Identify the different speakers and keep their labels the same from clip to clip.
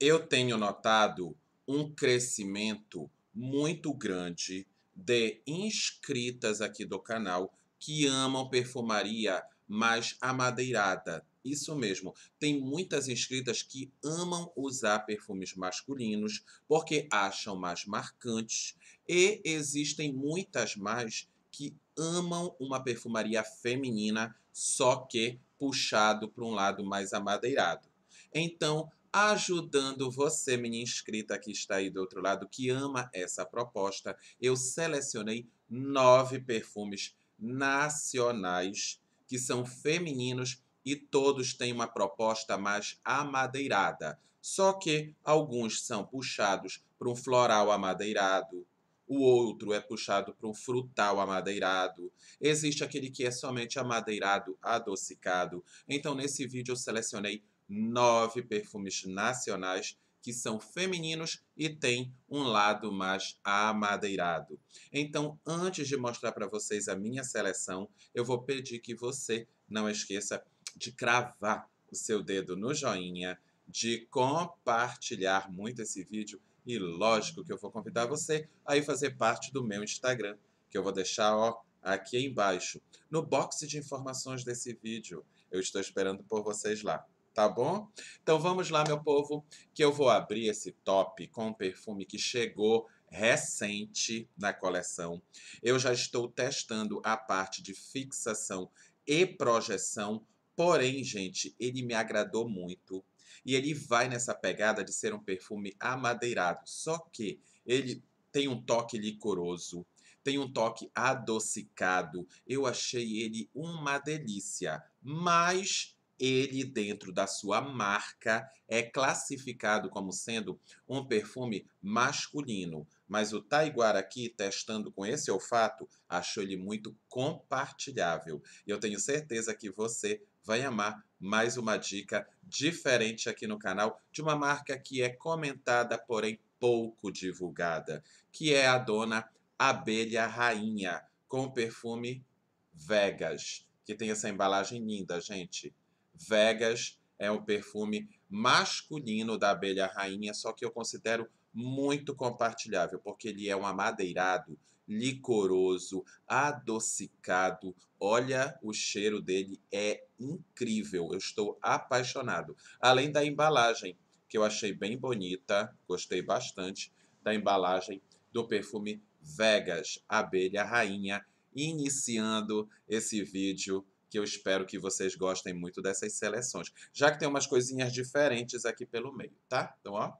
Speaker 1: eu tenho notado um crescimento muito grande de inscritas aqui do canal que amam perfumaria mais amadeirada. Isso mesmo, tem muitas inscritas que amam usar perfumes masculinos porque acham mais marcantes e existem muitas mais que amam uma perfumaria feminina, só que puxado para um lado mais amadeirado. Então, ajudando você, minha inscrita que está aí do outro lado, que ama essa proposta. Eu selecionei nove perfumes nacionais que são femininos e todos têm uma proposta mais amadeirada. Só que alguns são puxados para um floral amadeirado, o outro é puxado para um frutal amadeirado. Existe aquele que é somente amadeirado, adocicado. Então, nesse vídeo, eu selecionei nove perfumes nacionais que são femininos e têm um lado mais amadeirado. Então, antes de mostrar para vocês a minha seleção, eu vou pedir que você não esqueça de cravar o seu dedo no joinha, de compartilhar muito esse vídeo e lógico que eu vou convidar você a ir fazer parte do meu Instagram, que eu vou deixar ó, aqui embaixo, no box de informações desse vídeo. Eu estou esperando por vocês lá tá bom? Então vamos lá, meu povo, que eu vou abrir esse top com um perfume que chegou recente na coleção. Eu já estou testando a parte de fixação e projeção, porém, gente, ele me agradou muito. E ele vai nessa pegada de ser um perfume amadeirado, só que ele tem um toque licoroso, tem um toque adocicado. Eu achei ele uma delícia, mas ele, dentro da sua marca, é classificado como sendo um perfume masculino. Mas o Taiguara aqui, testando com esse olfato, achou ele muito compartilhável. E eu tenho certeza que você vai amar mais uma dica diferente aqui no canal de uma marca que é comentada, porém pouco divulgada, que é a dona Abelha Rainha, com o perfume Vegas, que tem essa embalagem linda, gente Vegas é um perfume masculino da abelha rainha, só que eu considero muito compartilhável, porque ele é um amadeirado, licoroso, adocicado. Olha, o cheiro dele é incrível. Eu estou apaixonado. Além da embalagem, que eu achei bem bonita, gostei bastante da embalagem do perfume Vegas, abelha rainha, iniciando esse vídeo que eu espero que vocês gostem muito dessas seleções, já que tem umas coisinhas diferentes aqui pelo meio, tá? Então, ó,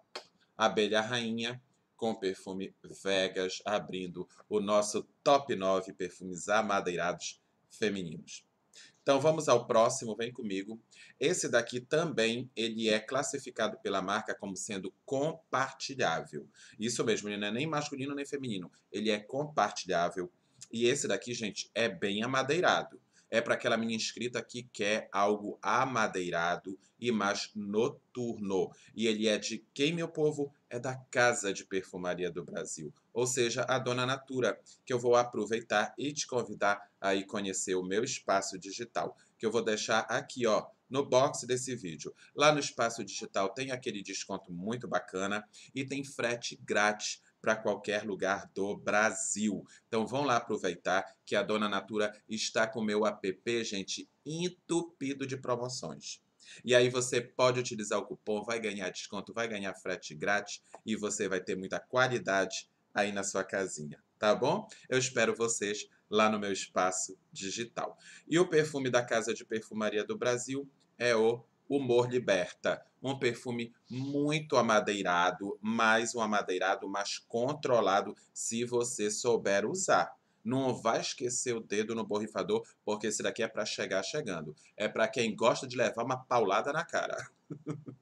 Speaker 1: abelha rainha com perfume Vegas, abrindo o nosso top 9 perfumes amadeirados femininos. Então vamos ao próximo, vem comigo. Esse daqui também ele é classificado pela marca como sendo compartilhável. Isso mesmo, ele não é nem masculino nem feminino, ele é compartilhável. E esse daqui, gente, é bem amadeirado é para aquela minha inscrita que quer algo amadeirado e mais noturno. E ele é de quem, meu povo? É da Casa de Perfumaria do Brasil, ou seja, a Dona Natura, que eu vou aproveitar e te convidar a ir conhecer o meu espaço digital, que eu vou deixar aqui, ó, no box desse vídeo. Lá no espaço digital tem aquele desconto muito bacana e tem frete grátis para qualquer lugar do Brasil. Então vão lá aproveitar que a Dona Natura está com o meu app, gente, entupido de promoções. E aí você pode utilizar o cupom, vai ganhar desconto, vai ganhar frete grátis e você vai ter muita qualidade aí na sua casinha, tá bom? Eu espero vocês lá no meu espaço digital. E o perfume da Casa de Perfumaria do Brasil é o Humor Liberta, um perfume muito amadeirado, mas um amadeirado mais controlado se você souber usar. Não vai esquecer o dedo no borrifador, porque esse daqui é para chegar chegando. É para quem gosta de levar uma paulada na cara.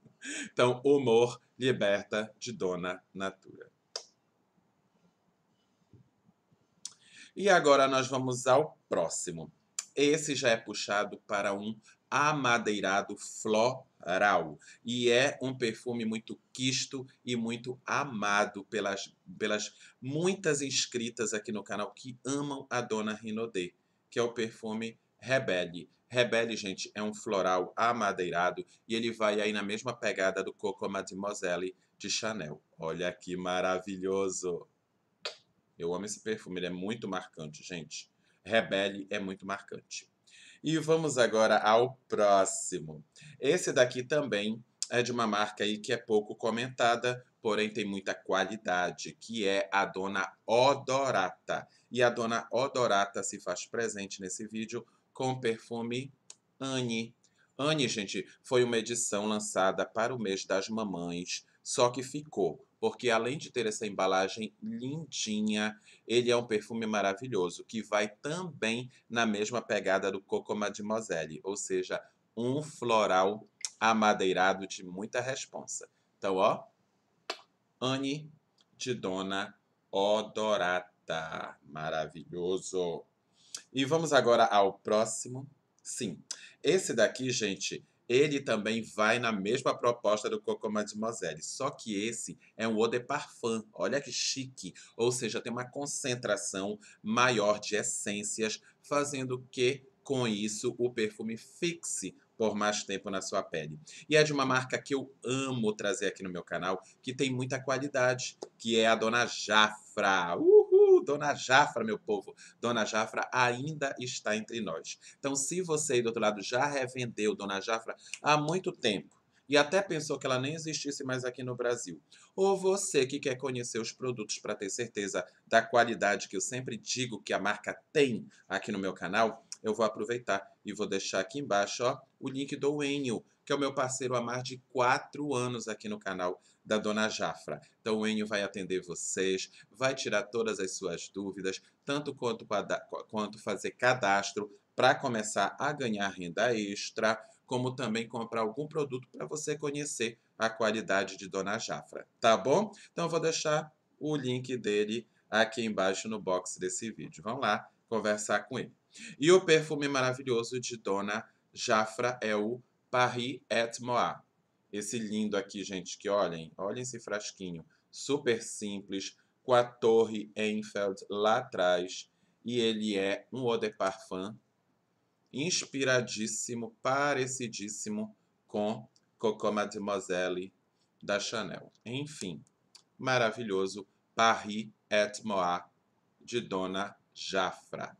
Speaker 1: então, Humor Liberta de Dona Natura. E agora nós vamos ao próximo. Esse já é puxado para um amadeirado floral e é um perfume muito quisto e muito amado pelas, pelas muitas inscritas aqui no canal que amam a Dona Rinodê, que é o perfume Rebelle. Rebelle, gente, é um floral amadeirado e ele vai aí na mesma pegada do Coco Mademoiselle de Chanel. Olha que maravilhoso! Eu amo esse perfume, ele é muito marcante, gente. Rebelle é muito marcante. E vamos agora ao próximo. Esse daqui também é de uma marca aí que é pouco comentada, porém tem muita qualidade, que é a Dona Odorata. E a Dona Odorata se faz presente nesse vídeo com o perfume Anne. Anne, gente, foi uma edição lançada para o mês das mamães, só que ficou porque além de ter essa embalagem lindinha, ele é um perfume maravilhoso que vai também na mesma pegada do Coco Mademoiselle, ou seja, um floral amadeirado de muita responsa. Então, ó, Anne de Dona Odorata, maravilhoso. E vamos agora ao próximo. Sim, esse daqui, gente, ele também vai na mesma proposta do Coco Mademoiselle, só que esse é um eau de parfum, olha que chique, ou seja, tem uma concentração maior de essências, fazendo que com isso o perfume fixe por mais tempo na sua pele. E é de uma marca que eu amo trazer aqui no meu canal, que tem muita qualidade, que é a Dona Jafra. Uh! Dona Jafra, meu povo. Dona Jafra ainda está entre nós. Então, se você aí do outro lado já revendeu Dona Jafra há muito tempo, e até pensou que ela nem existisse mais aqui no Brasil. Ou você que quer conhecer os produtos para ter certeza da qualidade que eu sempre digo que a marca tem aqui no meu canal, eu vou aproveitar e vou deixar aqui embaixo ó, o link do Enio, que é o meu parceiro há mais de quatro anos aqui no canal da Dona Jafra. Então o Enio vai atender vocês, vai tirar todas as suas dúvidas, tanto quanto, quanto fazer cadastro para começar a ganhar renda extra, como também comprar algum produto para você conhecer a qualidade de Dona Jafra, tá bom? Então eu vou deixar o link dele aqui embaixo no box desse vídeo. Vamos lá conversar com ele. E o perfume maravilhoso de Dona Jafra é o Paris et Moa. Esse lindo aqui, gente, que olhem, olhem esse frasquinho, super simples, com a torre Enfeld lá atrás, e ele é um eau de parfum inspiradíssimo, parecidíssimo com Coco Mademoiselle da Chanel. Enfim, maravilhoso Paris et Moa de Dona Jafra.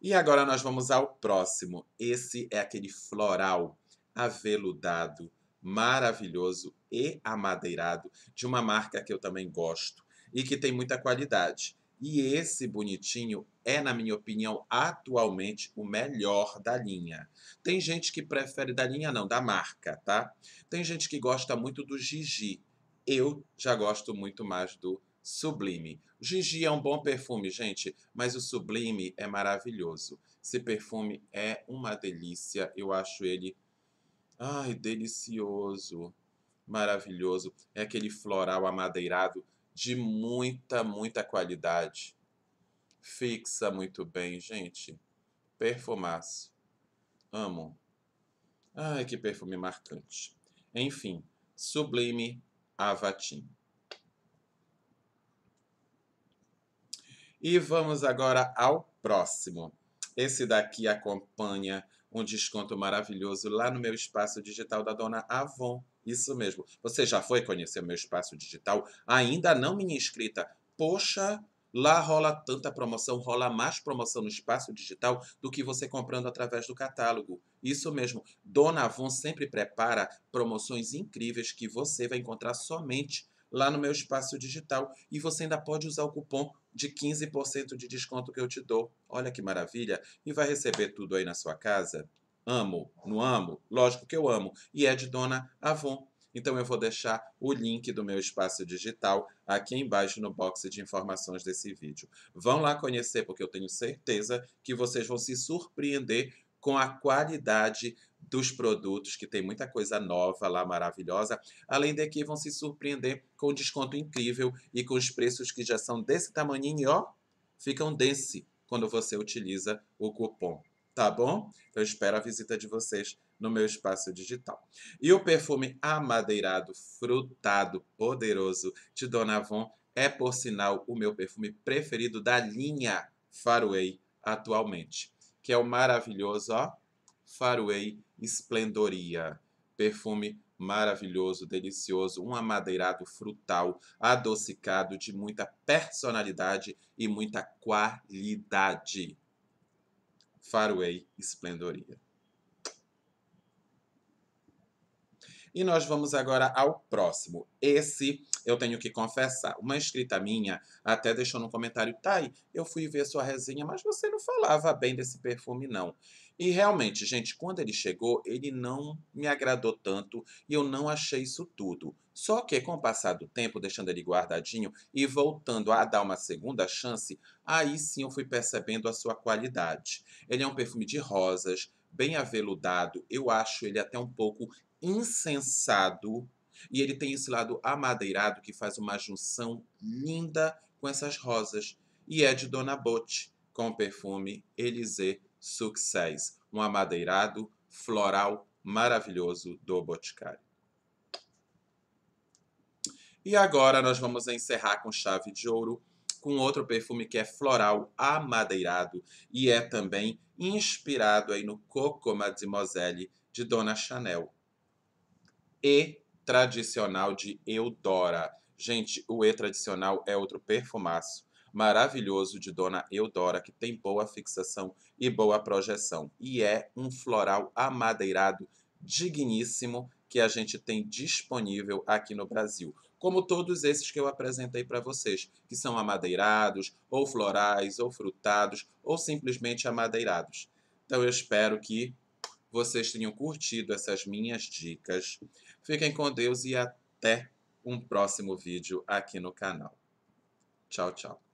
Speaker 1: E agora nós vamos ao próximo. Esse é aquele floral aveludado, maravilhoso e amadeirado de uma marca que eu também gosto e que tem muita qualidade. E esse bonitinho é, na minha opinião, atualmente o melhor da linha. Tem gente que prefere da linha, não, da marca, tá? Tem gente que gosta muito do Gigi. Eu já gosto muito mais do Sublime. O Gigi é um bom perfume, gente, mas o Sublime é maravilhoso. Esse perfume é uma delícia. Eu acho ele. Ai, delicioso. Maravilhoso. É aquele floral amadeirado de muita, muita qualidade. Fixa muito bem, gente. Perfumaço. Amo. Ai, que perfume marcante. Enfim, Sublime Avatim. E vamos agora ao próximo. Esse daqui acompanha um desconto maravilhoso lá no meu espaço digital da dona Avon. Isso mesmo. Você já foi conhecer o meu espaço digital? Ainda não, minha inscrita? Poxa, Lá rola tanta promoção, rola mais promoção no espaço digital do que você comprando através do catálogo. Isso mesmo, Dona Avon sempre prepara promoções incríveis que você vai encontrar somente lá no meu espaço digital e você ainda pode usar o cupom de 15% de desconto que eu te dou. Olha que maravilha! E vai receber tudo aí na sua casa? Amo, não amo? Lógico que eu amo. E é de Dona Avon. Então eu vou deixar o link do meu espaço digital aqui embaixo no box de informações desse vídeo. Vão lá conhecer, porque eu tenho certeza que vocês vão se surpreender com a qualidade dos produtos, que tem muita coisa nova lá, maravilhosa. Além de que vão se surpreender com desconto incrível e com os preços que já são desse tamanhinho, ó, ficam desse quando você utiliza o cupom, tá bom? Eu espero a visita de vocês no meu espaço digital. E o perfume amadeirado, frutado, poderoso de Dona Avon é, por sinal, o meu perfume preferido da linha Faraway atualmente, que é o maravilhoso, ó, Faraway esplendoria. Perfume maravilhoso, delicioso, um amadeirado frutal, adocicado, de muita personalidade e muita qualidade. Faraway Esplendoria. E nós vamos agora ao próximo. Esse eu tenho que confessar. Uma inscrita minha até deixou no comentário, Thay, tá eu fui ver sua resenha, mas você não falava bem desse perfume, não. E realmente, gente, quando ele chegou, ele não me agradou tanto e eu não achei isso tudo. Só que com o passar do tempo, deixando ele guardadinho e voltando a dar uma segunda chance, aí sim eu fui percebendo a sua qualidade. Ele é um perfume de rosas, bem aveludado, eu acho ele até um pouco insensado e ele tem esse lado amadeirado que faz uma junção linda com essas rosas. E é de Dona Bote, com o perfume Elisée Success, um amadeirado floral maravilhoso do Boticário. E agora nós vamos encerrar com chave de ouro com outro perfume que é floral amadeirado e é também inspirado aí no Coco Mademoiselle de Dona Chanel. E tradicional de Eudora. Gente, o E tradicional é outro perfumaço maravilhoso de Dona Eudora, que tem boa fixação e boa projeção. E é um floral amadeirado digníssimo que a gente tem disponível aqui no Brasil. Como todos esses que eu apresentei para vocês, que são amadeirados, ou florais, ou frutados, ou simplesmente amadeirados. Então eu espero que vocês tenham curtido essas minhas dicas. Fiquem com Deus e até um próximo vídeo aqui no canal. Tchau, tchau.